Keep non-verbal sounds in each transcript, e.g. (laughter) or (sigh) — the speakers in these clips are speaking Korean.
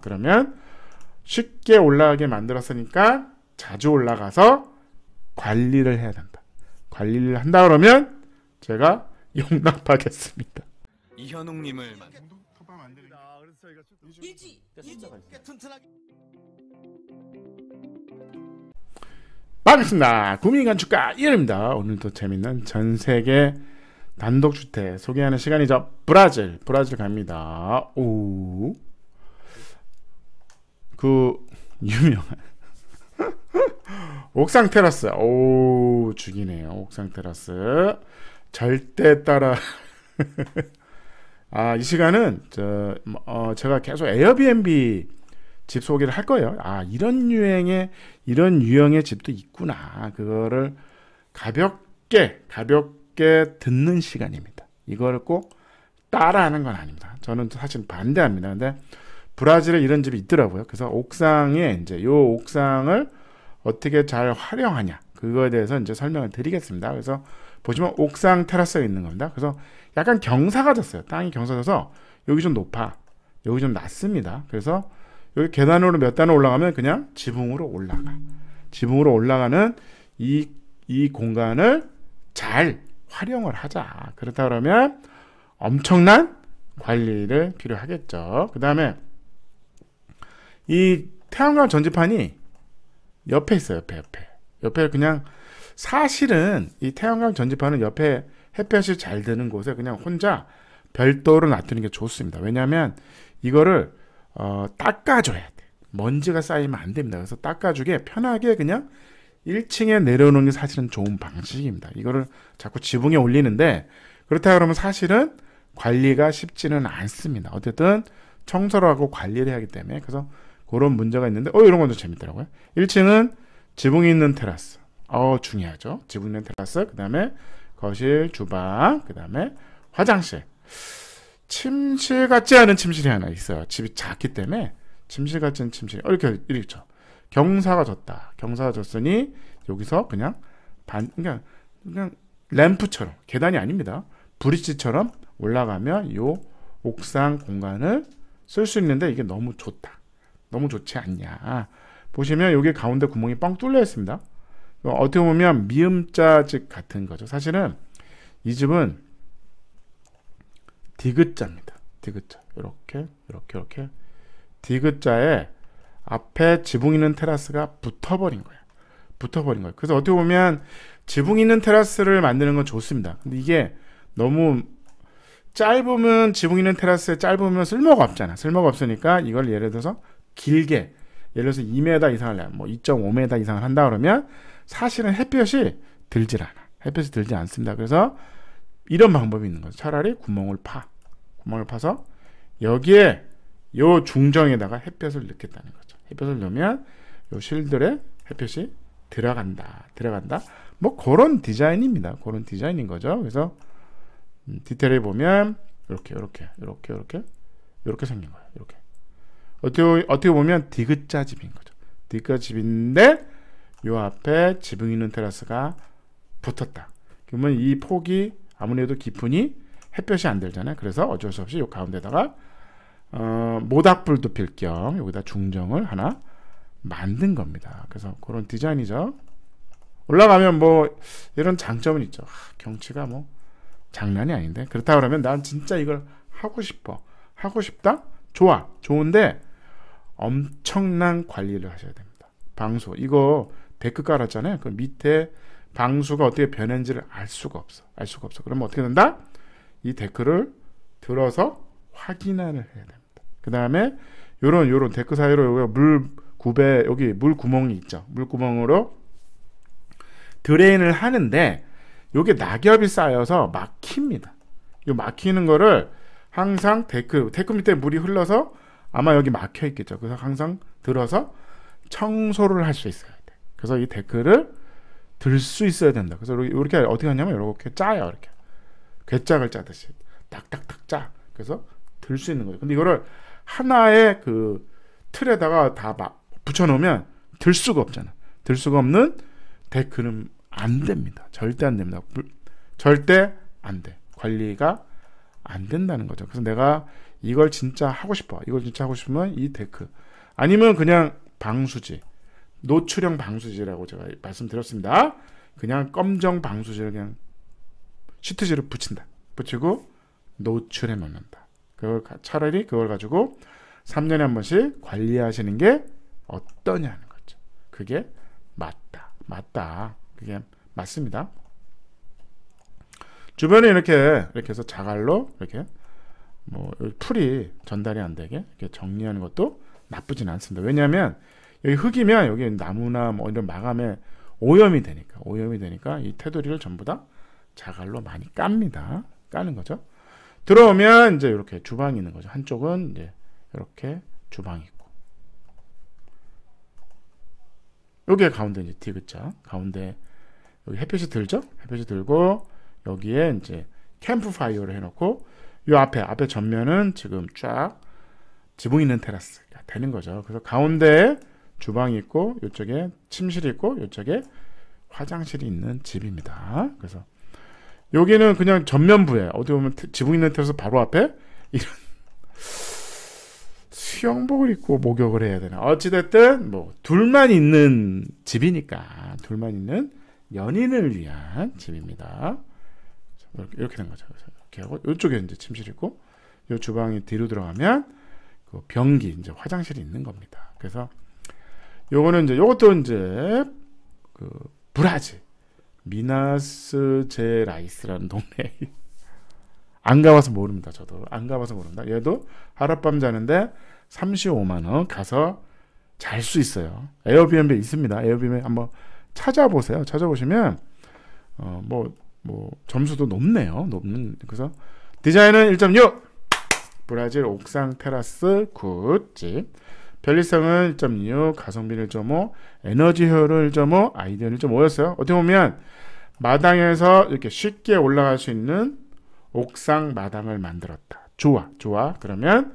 그러면 쉽게 올라가게 만들었으니까 자주 올라가서 관리를 해야 된다. 관리를 한다 그러면 제가 (laughs) 용납하겠습니다. 이현웅님을 반갑습니다. 구민건축가 이름입니다. 오늘도 재밌는 전세계 단독주택 소개하는 시간이죠. 브라질, 브라질 갑니다. 오. 그 유명한 (laughs) 옥상 테라스. 오 죽이네요. 옥상 테라스. 절대 따라. (laughs) 아 이 시간은 저 뭐, 어, 제가 계속 에어비앤비 집 소개를 할 거예요. 아 이런 유행의 이런 유형의 집도 있구나. 그거를 가볍게 가볍게 듣는 시간입니다. 이거를 꼭 따라하는 건 아닙니다. 저는 사실 반대합니다. 근데 브라질에 이런 집이 있더라고요. 그래서 옥상에 이제 요 옥상을 어떻게 잘 활용하냐 그거에 대해서 이제 설명을 드리겠습니다. 그래서 보시면 옥상 테라스가 있는 겁니다. 그래서 약간 경사가 졌어요. 땅이 경사져서 여기 좀 높아, 여기 좀 낮습니다. 그래서 여기 계단으로 몇 단을 올라가면 그냥 지붕으로 올라가. 지붕으로 올라가는 이, 이 공간을 잘 활용을 하자. 그렇다 그러면 엄청난 관리를 필요하겠죠. 그 다음에 이 태양광 전지판이 옆에 있어요. 옆에 옆에. 옆에 그냥 사실은 이 태양광 전지판은 옆에 햇볕이 잘 드는 곳에 그냥 혼자 별도로 놔두는 게 좋습니다. 왜냐하면 이거를 어, 닦아줘야 돼. 먼지가 쌓이면 안 됩니다. 그래서 닦아주게 편하게 그냥 1층에 내려놓는 게 사실은 좋은 방식입니다. 이거를 자꾸 지붕에 올리는데 그렇다 그러면 사실은 관리가 쉽지는 않습니다. 어쨌든 청소를 하고 관리를 해야 하기 때문에 그래서 그런 문제가 있는데 어 이런 건 좀 재밌더라고요. 1층은 지붕이 있는 테라스. 어 중요하죠. 지붕 있는 테라스. 그다음에 거실, 주방, 그다음에 화장실. 침실 같지 않은 침실이 하나 있어요. 집이 작기 때문에 침실 같지 않은 침실. 어, 이렇게 이렇죠. 경사가 졌다. 경사가 졌으니 여기서 그냥 반 그냥 그러니까, 그냥 램프처럼 계단이 아닙니다. 브릿지처럼 올라가면 요 옥상 공간을 쓸 수 있는데 이게 너무 좋다. 너무 좋지 않냐. 보시면 여기 가운데 구멍이 뻥 뚫려 있습니다. 어, 어떻게 보면 미음자 즉 같은 거죠. 사실은 이 집은 디귿자입니다. 디귿자. 이렇게, 이렇게, 이렇게. 디귿자에 앞에 지붕 있는 테라스가 붙어버린 거예요. 붙어버린 거예요. 그래서 어떻게 보면 지붕 있는 테라스를 만드는 건 좋습니다. 근데 이게 너무 짧으면 지붕 있는 테라스에 짧으면 쓸모가 없잖아. 쓸모가 없으니까 이걸 예를 들어서 길게 예를 들어서 2m 이상을 뭐 2.5m 이상을 한다 그러면 사실은 햇볕이 들질 않아. 햇볕이 들지 않습니다. 그래서 이런 방법이 있는 거죠. 차라리 구멍을 파. 구멍을 파서 여기에 요 중정에다가 햇볕을 넣겠다는 거죠. 햇볕을 넣으면 요 실들에 햇볕이 들어간다. 들어간다. 뭐 그런 디자인입니다. 그런 디자인인 거죠. 그래서 음, 디테일에 보면 이렇게 이렇게 이렇게 이렇게 이렇게 생긴 거예요. 이렇게 어떻게, 어떻게 보면 디귿자 집인 거죠. 디귿자 집인데 요 앞에 지붕 있는 테라스가 붙었다. 그러면 이 폭이 아무래도 깊으니 햇볕이 안 들잖아요. 그래서 어쩔 수 없이 요 가운데다가 어, 모닥불도 필겸 여기다 중정을 하나 만든 겁니다. 그래서 그런 디자인이죠. 올라가면 뭐 이런 장점은 있죠. 하, 아, 경치가 뭐 장난이 아닌데 그렇다 그러면 난 진짜 이걸 하고 싶어. 하고 싶다? 좋아. 좋은데 엄청난 관리를 하셔야 됩니다. 방수 이거 데크 깔았잖아요. 그 밑에 방수가 어떻게 변했는지를 알 수가 없어. 알 수가 없어. 그러면 어떻게 된다? 이 데크를 들어서 확인을 해야 됩니다. 그 다음에 요런 요런 데크 사이로 여기 물 구배 여기 물 구멍이 있죠. 물 구멍으로 드레인을 하는데 요게 낙엽이 쌓여서 막힙니다. 요 막히는 거를 항상 데크 데크 밑에 물이 흘러서 아마 여기 막혀 있겠죠. 그래서 항상 들어서 청소를 할 수 있어야 돼. 그래서 이 데크를 들 수 있어야 된다. 그래서 이렇게 어떻게 하냐면 이렇게 짜요. 이렇게 괴짝을 짜듯이 딱딱딱 짜. 그래서 들 수 있는 거예 근데 이거를 하나의 그 틀에다가 다 붙여놓으면 들 수가 없잖아. 들 수가 없는 데크는 안 됩니다. 절대 안 됩니다. 절대 안 돼. 관리가 안 된다는 거죠. 그래서 내가 이걸 진짜 하고 싶어. 이걸 진짜 하고 싶으면 이 데크. 아니면 그냥 방수지. 노출형 방수지라고 제가 말씀드렸습니다. 그냥 검정 방수지를 그냥 시트지를 붙인다. 붙이고 노출해 놓는다. 그걸 차라리 그걸 가지고 3년에 한 번씩 관리하시는 게 어떠냐는 거죠. 그게 맞다. 맞다. 그게 맞습니다. 주변에 이렇게 이렇게 해서 자갈로 이렇게 뭐 풀이 전달이 안 되게 이렇게 정리하는 것도 나쁘진 않습니다. 왜냐하면 여기 흙이면 여기 나무나 뭐 이런 마감에 오염이 되니까 오염이 되니까 이 테두리를 전부 다 자갈로 많이 깝니다. 까는 거죠. 들어오면 이제 이렇게 주방이 있는 거죠. 한쪽은 이제 이렇게 주방이 있고 여기 가운데 이제 디귿자 가운데 여기 햇볕이 들죠? 햇볕이 들고 여기에 이제 캠프 파이어를 해놓고 이 앞에 앞에 전면은 지금 쫙 지붕 있는 테라스가 되는 거죠. 그래서 가운데 주방이 있고 이쪽에 침실이 있고 이쪽에 화장실이 있는 집입니다. 그래서 여기는 그냥 전면부에 어디 보면 지붕 있는 테라스 바로 앞에 이런 (laughs) 수영복을 입고 목욕을 해야 되나 어찌됐든 뭐 둘만 있는 집이니까 둘만 있는 연인을 위한 집입니다. 이렇게, 이렇게 된 거죠. 이렇게 하고 이쪽에 이제 침실 있고 이 주방이 뒤로 들어가면 그 변기 이제 화장실이 있는 겁니다. 그래서 요거는 이제 요것도 이제 그 브라질 미나스 제라이스라는 동네 (laughs) 안 가봐서 모릅니다. 저도 안 가봐서 모른다. 얘도 하룻밤 자는데 35만 원 가서 잘 수 있어요. 에어비앤비 있습니다. 에어비앤비 한번 찾아보세요. 찾아보시면 어뭐 뭐 점수도 높네요. 높는 그래서 디자인은 1.6 브라질 옥상 테라스 굿집 편리성은 1.6 가성비는 1.5 에너지 효율은 1.5 아이디어는 1.5였어요. 어떻게 보면 마당에서 이렇게 쉽게 올라갈 수 있는 옥상 마당을 만들었다. 좋아 좋아 그러면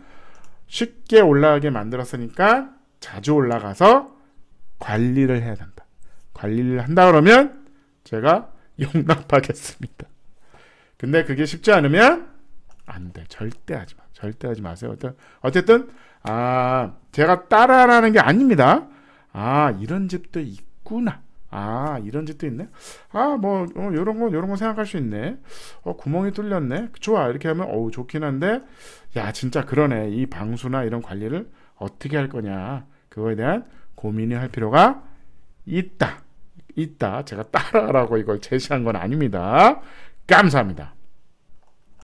쉽게 올라가게 만들었으니까 자주 올라가서 관리를 해야 된다. 관리를 한다 그러면 제가 용납하겠습니다. 근데 그게 쉽지 않으면 안 돼. 절대 하지 마. 절대 하지 마세요. 어떤 어쨌든 아, 제가 따라라는 게 아닙니다. 아, 이런 집도 있구나. 아, 이런 집도 있네. 아, 뭐 어, 요런 거 요런 거 생각할 수 있네. 어, 구멍이 뚫렸네. 좋아. 이렇게 하면 어우, 좋긴 한데 야, 진짜 그러네. 이 방수나 이런 관리를 어떻게 할 거냐. 그거에 대한 고민이 할 필요가 있다. 있다. 제가 따라하라고 이걸 제시한 건 아닙니다. 감사합니다.